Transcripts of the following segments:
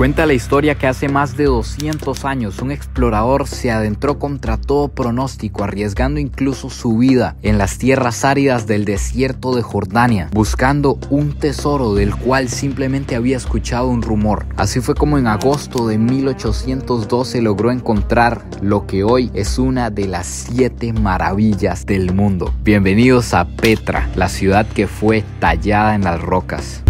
Cuenta la historia que hace más de 200 años un explorador se adentró contra todo pronóstico, arriesgando incluso su vida en las tierras áridas del desierto de Jordania, buscando un tesoro del cual simplemente había escuchado un rumor. Así fue como en agosto de 1812 logró encontrar lo que hoy es una de las siete maravillas del mundo. Bienvenidos a Petra, la ciudad que fue tallada en las rocas.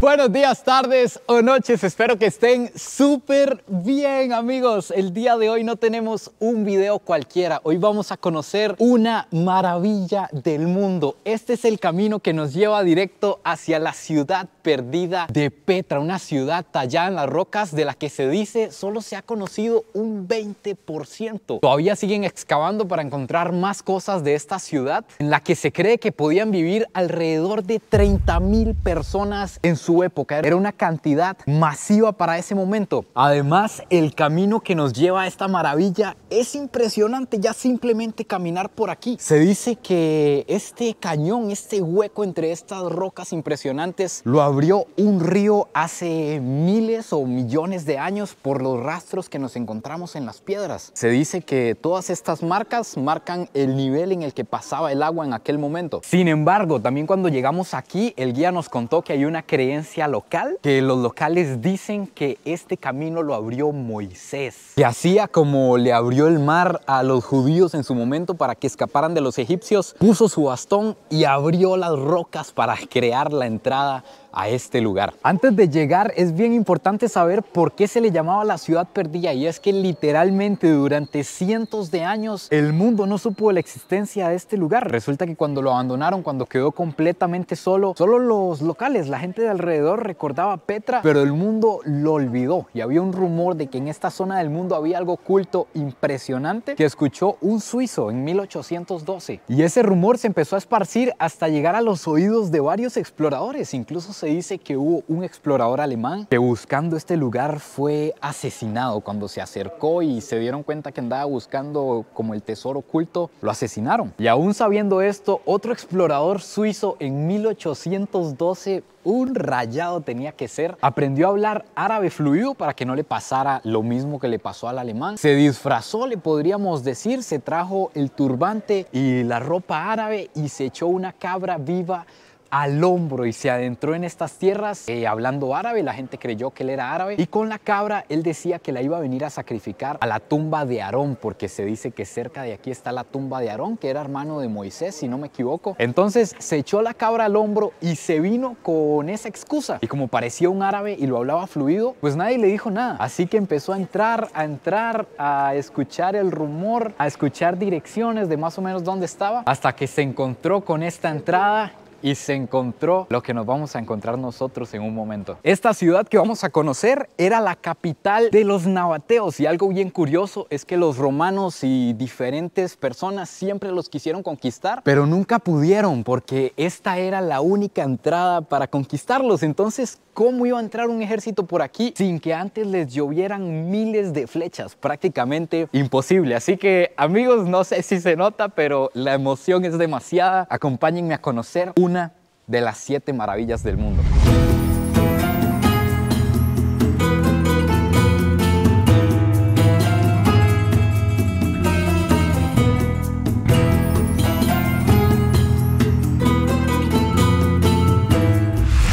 Buenos días, tardes o noches, espero que estén súper bien amigos. El día de hoy no tenemos un video cualquiera, hoy vamos a conocer una maravilla del mundo. Este es el camino que nos lleva directo hacia la ciudad perdida de Petra, una ciudad tallada en las rocas de la que se dice solo se ha conocido un 20%. Todavía siguen excavando para encontrar más cosas de esta ciudad en la que se cree que podían vivir alrededor de 30 mil personas en su época era una cantidad masiva para ese momento. Además, el camino que nos lleva a esta maravilla es impresionante ya simplemente caminar por aquí. Se dice que este cañón, este hueco entre estas rocas impresionantes, lo abrió un río hace miles o millones de años por los rastros que nos encontramos en las piedras. Se dice que todas estas marcas marcan el nivel en el que pasaba el agua en aquel momento. Sin embargo, también cuando llegamos aquí, el guía nos contó que hay una creencia local que los locales dicen que este camino lo abrió Moisés, que hacía como le abrió el mar a los judíos en su momento para que escaparan de los egipcios, puso su bastón y abrió las rocas para crear la entrada a este lugar. Antes de llegar es bien importante saber por qué se le llamaba la ciudad perdida y es que literalmente durante cientos de años el mundo no supo de la existencia de este lugar. Resulta que cuando lo abandonaron, cuando quedó completamente solo, solo los locales, la gente de alrededor recordaba Petra, pero el mundo lo olvidó y había un rumor de que en esta zona del mundo había algo oculto impresionante que escuchó un suizo en 1812 y ese rumor se empezó a esparcir hasta llegar a los oídos de varios exploradores, incluso se dice que hubo un explorador alemán que buscando este lugar fue asesinado. Cuando se acercó y se dieron cuenta que andaba buscando como el tesoro oculto, lo asesinaron. Y aún sabiendo esto, otro explorador suizo en 1812 un rayado tenía que ser. Aprendió a hablar árabe fluido para que no le pasara lo mismo que le pasó al alemán. Se disfrazó, le podríamos decir, se trajo el turbante y la ropa árabe y se echó una cabra viva al hombro y se adentró en estas tierras eh, hablando árabe, la gente creyó que él era árabe y con la cabra él decía que la iba a venir a sacrificar a la tumba de Aarón porque se dice que cerca de aquí está la tumba de Aarón que era hermano de Moisés si no me equivoco entonces se echó la cabra al hombro y se vino con esa excusa y como parecía un árabe y lo hablaba fluido pues nadie le dijo nada así que empezó a entrar a entrar a escuchar el rumor a escuchar direcciones de más o menos dónde estaba hasta que se encontró con esta entrada y se encontró lo que nos vamos a encontrar nosotros en un momento. Esta ciudad que vamos a conocer era la capital de los nabateos y algo bien curioso es que los romanos y diferentes personas siempre los quisieron conquistar, pero nunca pudieron porque esta era la única entrada para conquistarlos. Entonces, ¿cómo iba a entrar un ejército por aquí sin que antes les llovieran miles de flechas? Prácticamente imposible. Así que, amigos, no sé si se nota, pero la emoción es demasiada. Acompáñenme a conocer un una de las siete maravillas del mundo.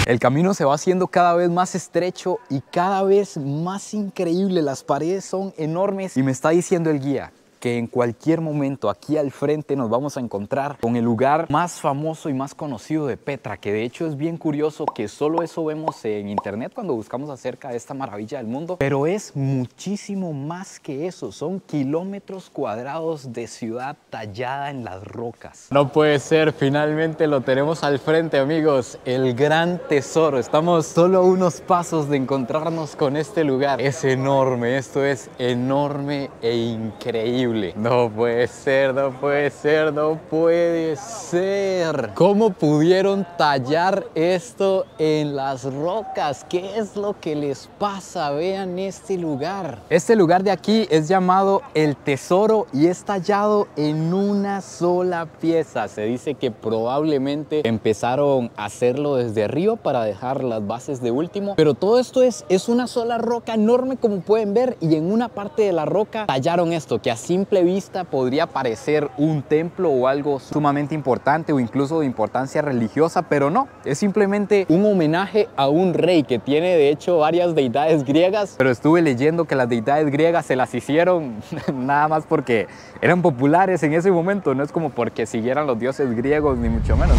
El camino se va haciendo cada vez más estrecho y cada vez más increíble. Las paredes son enormes y me está diciendo el guía, que en cualquier momento aquí al frente nos vamos a encontrar con el lugar más famoso y más conocido de Petra, que de hecho es bien curioso que solo eso vemos en internet cuando buscamos acerca de esta maravilla del mundo, pero es muchísimo más que eso, son kilómetros cuadrados de ciudad tallada en las rocas. No puede ser, finalmente lo tenemos al frente amigos, el gran tesoro, estamos solo a unos pasos de encontrarnos con este lugar, es enorme, esto es enorme e increíble. No puede ser, no puede ser, no puede ser. ¿Cómo pudieron tallar esto en las rocas? ¿Qué es lo que les pasa? Vean este lugar. Este lugar de aquí es llamado el tesoro y es tallado en una sola pieza. Se dice que probablemente empezaron a hacerlo desde arriba para dejar las bases de último. Pero todo esto es, es una sola roca enorme como pueden ver y en una parte de la roca tallaron esto que así simple vista podría parecer un templo o algo sumamente importante o incluso de importancia religiosa, pero no, es simplemente un homenaje a un rey que tiene de hecho varias deidades griegas, pero estuve leyendo que las deidades griegas se las hicieron nada más porque eran populares en ese momento, no es como porque siguieran los dioses griegos ni mucho menos.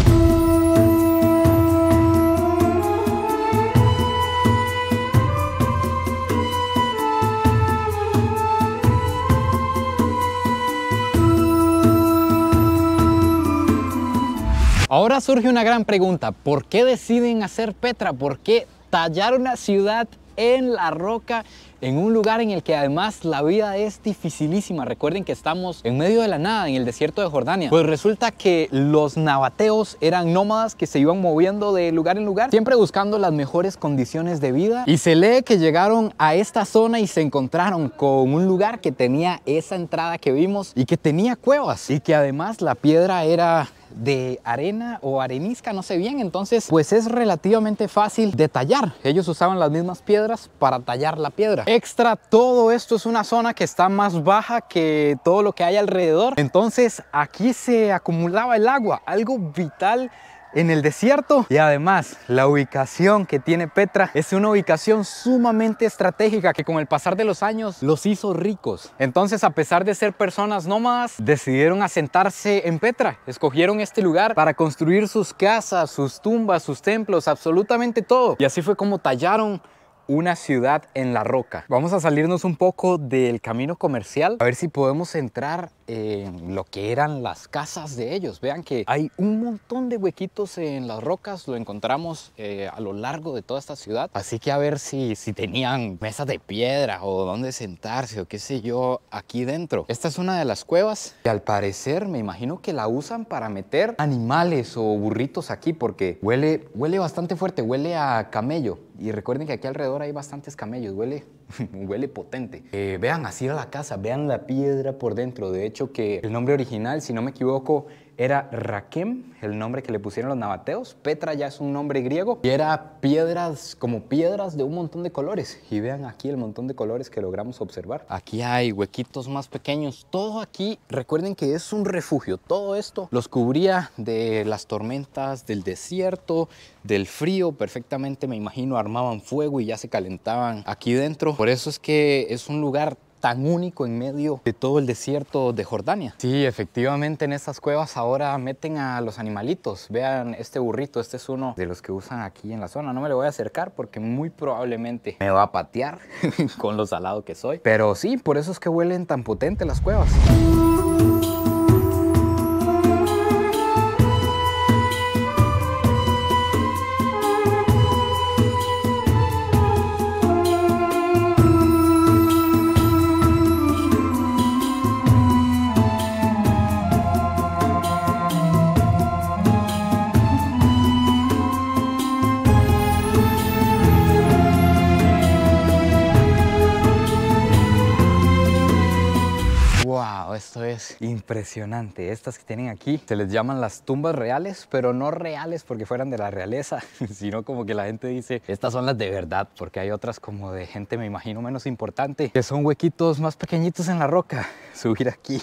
Ahora surge una gran pregunta, ¿por qué deciden hacer Petra? ¿Por qué tallar una ciudad en la roca, en un lugar en el que además la vida es dificilísima. Recuerden que estamos en medio de la nada, en el desierto de Jordania. Pues resulta que los nabateos eran nómadas que se iban moviendo de lugar en lugar, siempre buscando las mejores condiciones de vida. Y se lee que llegaron a esta zona y se encontraron con un lugar que tenía esa entrada que vimos y que tenía cuevas y que además la piedra era de arena o arenisca, no sé bien, entonces pues es relativamente fácil de tallar. Ellos usaban las mismas piedras para tallar la piedra. Extra, todo esto es una zona que está más baja que todo lo que hay alrededor, entonces aquí se acumulaba el agua, algo vital en el desierto y además la ubicación que tiene Petra es una ubicación sumamente estratégica que con el pasar de los años los hizo ricos. Entonces a pesar de ser personas nómadas decidieron asentarse en Petra, escogieron este lugar para construir sus casas, sus tumbas, sus templos, absolutamente todo. Y así fue como tallaron una ciudad en la roca. Vamos a salirnos un poco del camino comercial, a ver si podemos entrar eh, lo que eran las casas de ellos. Vean que hay un montón de huequitos en las rocas, lo encontramos eh, a lo largo de toda esta ciudad. Así que a ver si, si tenían mesas de piedra o dónde sentarse o qué sé yo aquí dentro. Esta es una de las cuevas que al parecer me imagino que la usan para meter animales o burritos aquí porque huele, huele bastante fuerte, huele a camello. Y recuerden que aquí alrededor hay bastantes camellos, huele, huele potente. Eh, vean, así era la casa, vean la piedra por dentro, de hecho que el nombre original, si no me equivoco, era Raquem, el nombre que le pusieron los nabateos. Petra ya es un nombre griego y era piedras, como piedras de un montón de colores. Y vean aquí el montón de colores que logramos observar. Aquí hay huequitos más pequeños. Todo aquí, recuerden que es un refugio. Todo esto los cubría de las tormentas, del desierto, del frío. Perfectamente me imagino armaban fuego y ya se calentaban aquí dentro. Por eso es que es un lugar tan único en medio de todo el desierto de Jordania. Sí, efectivamente en estas cuevas ahora meten a los animalitos. Vean este burrito, este es uno de los que usan aquí en la zona. No me lo voy a acercar porque muy probablemente me va a patear con lo salado que soy. Pero sí, por eso es que huelen tan potente las cuevas. Impresionante. Estas que tienen aquí se les llaman las tumbas reales, pero no reales porque fueran de la realeza, sino como que la gente dice, estas son las de verdad, porque hay otras como de gente, me imagino, menos importante, que son huequitos más pequeñitos en la roca. Subir aquí.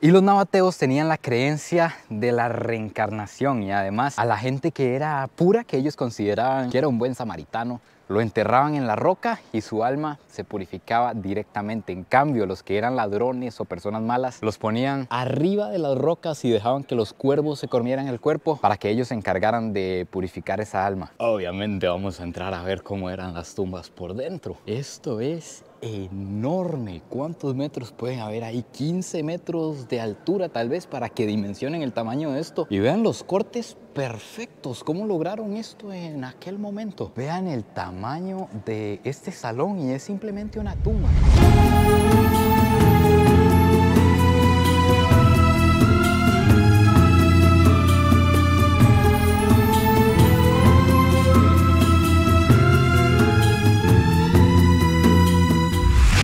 Y los navateos tenían la creencia de la reencarnación y además a la gente que era pura, que ellos consideraban que era un buen samaritano, lo enterraban en la roca y su alma se purificaba directamente. En cambio, los que eran ladrones o personas malas los ponían arriba de las rocas y dejaban que los cuervos se comieran el cuerpo para que ellos se encargaran de purificar esa alma. Obviamente vamos a entrar a ver cómo eran las tumbas por dentro. Esto es enorme. ¿Cuántos metros pueden haber ahí? 15 metros de altura tal vez para que dimensionen el tamaño de esto. Y vean los cortes perfectos. ¿Cómo lograron esto en aquel momento? Vean el tamaño de este salón y es simplemente una tumba.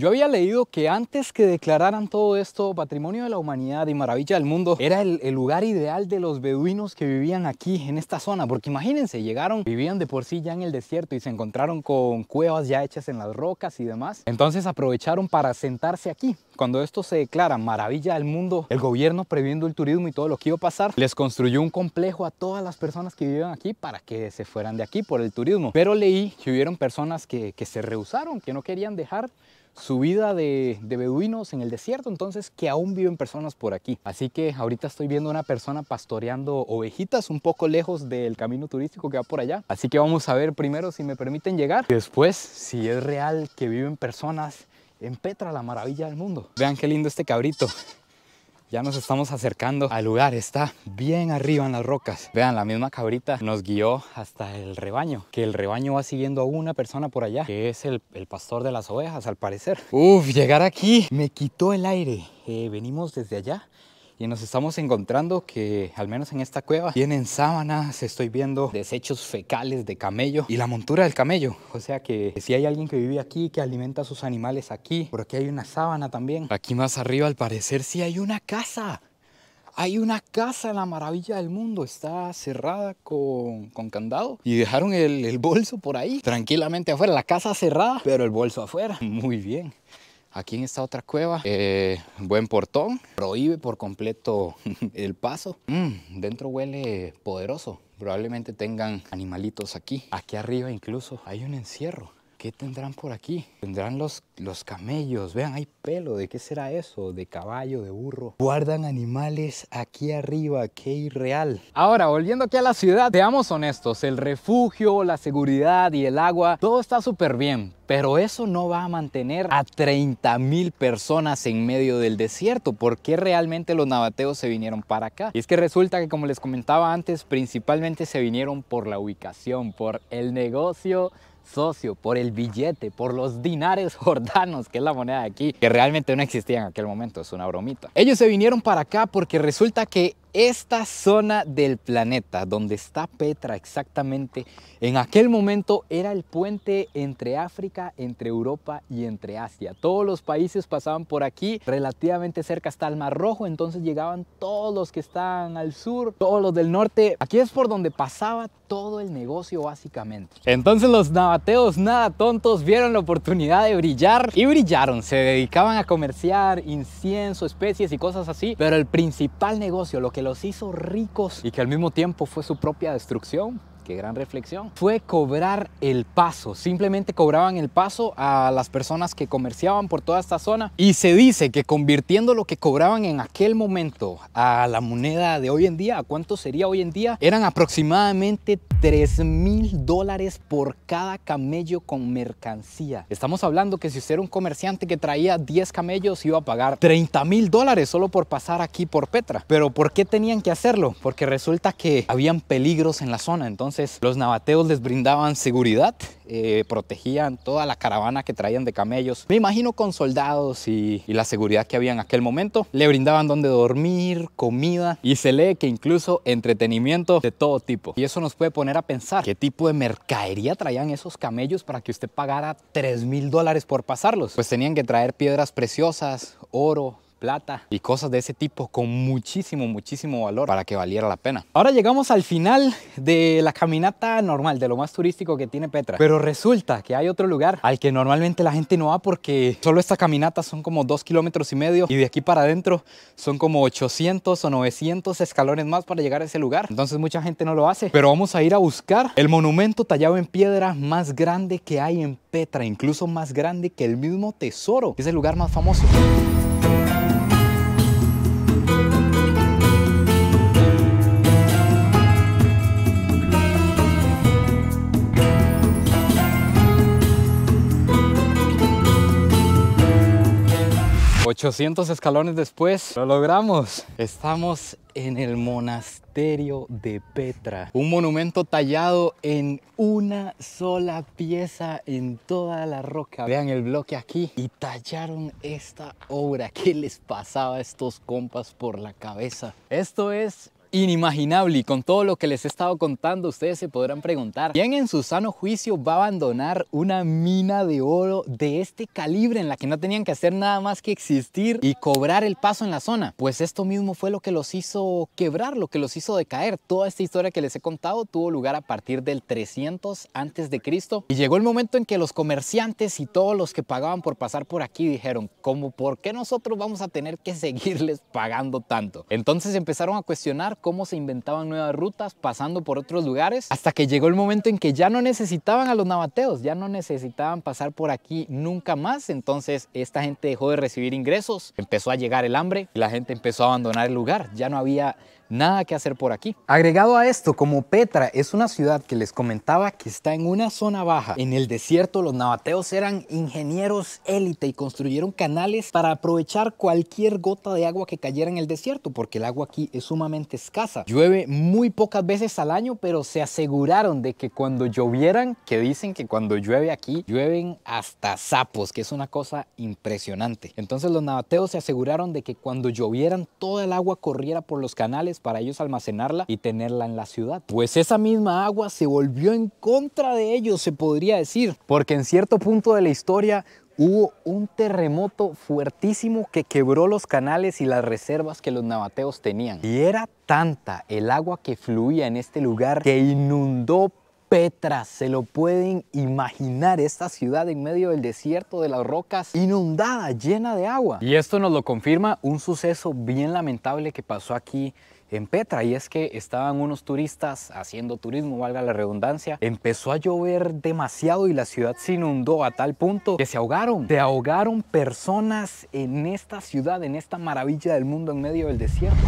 Yo había leído que antes que declararan todo esto patrimonio de la humanidad y maravilla del mundo, era el, lugar ideal de los beduinos que vivían aquí, en esta zona. Porque imagínense, llegaron, vivían de por sí ya en el desierto y se encontraron con cuevas ya hechas en las rocas y demás. Entonces aprovecharon para sentarse aquí. Cuando esto se declara maravilla del mundo, el gobierno previendo el turismo y todo lo que iba a pasar, les construyó un complejo a todas las personas que vivían aquí para que se fueran de aquí por el turismo. Pero leí que hubieron personas que se rehusaron, que no querían dejar su vida de, beduinos en el desierto, entonces que aún viven personas por aquí. Así que ahorita estoy viendo una persona pastoreando ovejitas un poco lejos del camino turístico que va por allá. Así que vamos a ver primero si me permiten llegar. después, si es real que viven personas en Petra, la maravilla del mundo. Vean qué lindo este cabrito. Ya nos estamos acercando al lugar, está bien arriba en las rocas. Vean, la misma cabrita nos guió hasta el rebaño, que el rebaño va siguiendo a una persona por allá, que es el, pastor de las ovejas al parecer. Uf, llegar aquí me quitó el aire. Eh, venimos desde allá y nos estamos encontrando que al menos en esta cueva tienen sábanas, estoy viendo desechos fecales de camello y la montura del camello. O sea que si hay alguien que vive aquí, que alimenta a sus animales aquí, por aquí hay una sábana también. Aquí más arriba al parecer sí hay una casa. Hay una casa en la maravilla del mundo, está cerrada con, candado y dejaron el, el bolso por ahí, tranquilamente afuera, la casa cerrada, pero el bolso afuera. Muy bien. Aquí en esta otra cueva, eh, buen portón, prohíbe por completo el paso. Mm, dentro huele poderoso, probablemente tengan animalitos aquí. Aquí arriba incluso hay un encierro. ¿Qué tendrán por aquí? Tendrán los, los camellos. Vean, hay pelo. ¿De qué será eso? De caballo, de burro. Guardan animales aquí arriba. Qué irreal. Ahora, volviendo aquí a la ciudad, seamos honestos. El refugio, la seguridad y el agua, todo está súper bien. Pero eso no va a mantener a 30 mil personas en medio del desierto. ¿Por qué realmente los navateos se vinieron para acá? Y es que resulta que, como les comentaba antes, principalmente se vinieron por la ubicación, por el negocio socio, por el billete, por los dinares jordanos, que es la moneda de aquí, que realmente no existía en aquel momento, es una bromita. Ellos se vinieron para acá porque resulta que esta zona del planeta donde está Petra exactamente, en aquel momento era el puente entre África, entre Europa y entre Asia. Todos los países pasaban por aquí, relativamente cerca hasta el Mar Rojo, entonces llegaban todos los que están al sur, todos los del norte. Aquí es por donde pasaba todo el negocio básicamente. Entonces los nabateos nada tontos vieron la oportunidad de brillar y brillaron. Se dedicaban a comerciar incienso, especies y cosas así, pero el principal negocio, lo que los hizo ricos y que al mismo tiempo fue su propia destrucción. Qué gran reflexión. Fue cobrar el paso. Simplemente cobraban el paso a las personas que comerciaban por toda esta zona. Y se dice que convirtiendo lo que cobraban en aquel momento a la moneda de hoy en día, a cuánto sería hoy en día, eran aproximadamente 3 mil dólares por cada camello con mercancía. Estamos hablando que si usted era un comerciante que traía 10 camellos iba a pagar 30 mil dólares solo por pasar aquí por Petra. Pero ¿por qué tenían que hacerlo? Porque resulta que habían peligros en la zona. Entonces los nabateos les brindaban seguridad, eh, protegían toda la caravana que traían de camellos. Me imagino con soldados y, y la seguridad que había en aquel momento. Le brindaban donde dormir, comida y se lee que incluso entretenimiento de todo tipo. Y eso nos puede poner a pensar qué tipo de mercadería traían esos camellos para que usted pagara 3 mil dólares por pasarlos. Pues tenían que traer piedras preciosas, oro, plata y cosas de ese tipo con muchísimo, muchísimo valor para que valiera la pena. Ahora llegamos al final de la caminata normal, de lo más turístico que tiene Petra. Pero resulta que hay otro lugar al que normalmente la gente no va porque solo esta caminata son como dos kilómetros y medio y de aquí para adentro son como 800 o 900 escalones más para llegar a ese lugar. Entonces mucha gente no lo hace. Pero vamos a ir a buscar el monumento tallado en piedra más grande que hay en Petra, incluso más grande que el mismo tesoro. Es el lugar más famoso. 800 escalones después, lo logramos. Estamos en el monasterio de Petra, un monumento tallado en una sola pieza en toda la roca. Vean el bloque aquí y tallaron esta obra. que les pasaba a estos compas por la cabeza? Esto es inimaginable y con todo lo que les he estado contando ustedes se podrán preguntar ¿Quién en su sano juicio va a abandonar una mina de oro de este calibre en la que no tenían que hacer nada más que existir y cobrar el paso en la zona? Pues esto mismo fue lo que los hizo quebrar, lo que los hizo decaer. Toda esta historia que les he contado tuvo lugar a partir del 300 antes de Cristo y llegó el momento en que los comerciantes y todos los que pagaban por pasar por aquí dijeron ¿Cómo? ¿por qué nosotros vamos a tener que seguirles pagando tanto? Entonces empezaron a cuestionar cómo se inventaban nuevas rutas pasando por otros lugares, hasta que llegó el momento en que ya no necesitaban a los navateos, ya no necesitaban pasar por aquí nunca más, entonces esta gente dejó de recibir ingresos, empezó a llegar el hambre, la gente empezó a abandonar el lugar, ya no había nada que hacer por aquí. Agregado a esto, como Petra es una ciudad que les comentaba que está en una zona baja, en el desierto los nabateos eran ingenieros élite y construyeron canales para aprovechar cualquier gota de agua que cayera en el desierto, porque el agua aquí es sumamente escasa. Llueve muy pocas veces al año, pero se aseguraron de que cuando llovieran, que dicen que cuando llueve aquí, llueven hasta sapos, que es una cosa impresionante. Entonces los nabateos se aseguraron de que cuando llovieran toda el agua corriera por los canales para ellos almacenarla y tenerla en la ciudad. Pues esa misma agua se volvió en contra de ellos, se podría decir, porque en cierto punto de la historia hubo un terremoto fuertísimo que quebró los canales y las reservas que los navateos tenían. Y era tanta el agua que fluía en este lugar que inundó Petra, se lo pueden imaginar esta ciudad en medio del desierto de las rocas, inundada, llena de agua. Y esto nos lo confirma un suceso bien lamentable que pasó aquí en Petra y es que estaban unos turistas haciendo turismo, valga la redundancia, empezó a llover demasiado y la ciudad se inundó a tal punto que se ahogaron, se ahogaron personas en esta ciudad, en esta maravilla del mundo en medio del desierto.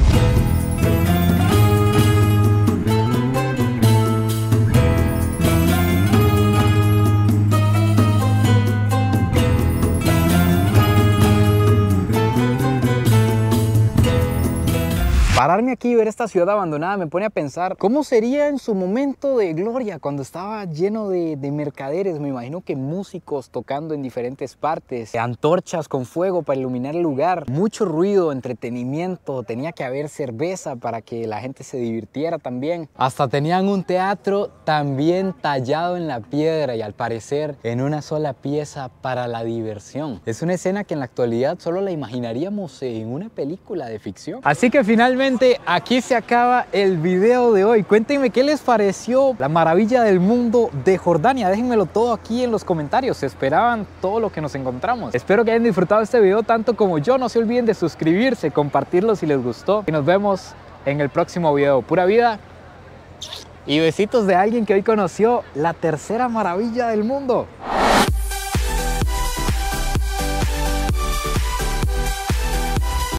aquí, ver esta ciudad abandonada, me pone a pensar cómo sería en su momento de gloria cuando estaba lleno de, de mercaderes. Me imagino que músicos tocando en diferentes partes, antorchas con fuego para iluminar el lugar, mucho ruido, entretenimiento, tenía que haber cerveza para que la gente se divirtiera también. Hasta tenían un teatro también tallado en la piedra y al parecer en una sola pieza para la diversión. Es una escena que en la actualidad solo la imaginaríamos en una película de ficción. Así que finalmente Aquí se acaba el video de hoy. Cuéntenme qué les pareció la maravilla del mundo de Jordania. Déjenmelo todo aquí en los comentarios. Se esperaban todo lo que nos encontramos. Espero que hayan disfrutado este video tanto como yo. No se olviden de suscribirse, compartirlo si les gustó. Y nos vemos en el próximo video. Pura vida y besitos de alguien que hoy conoció la tercera maravilla del mundo.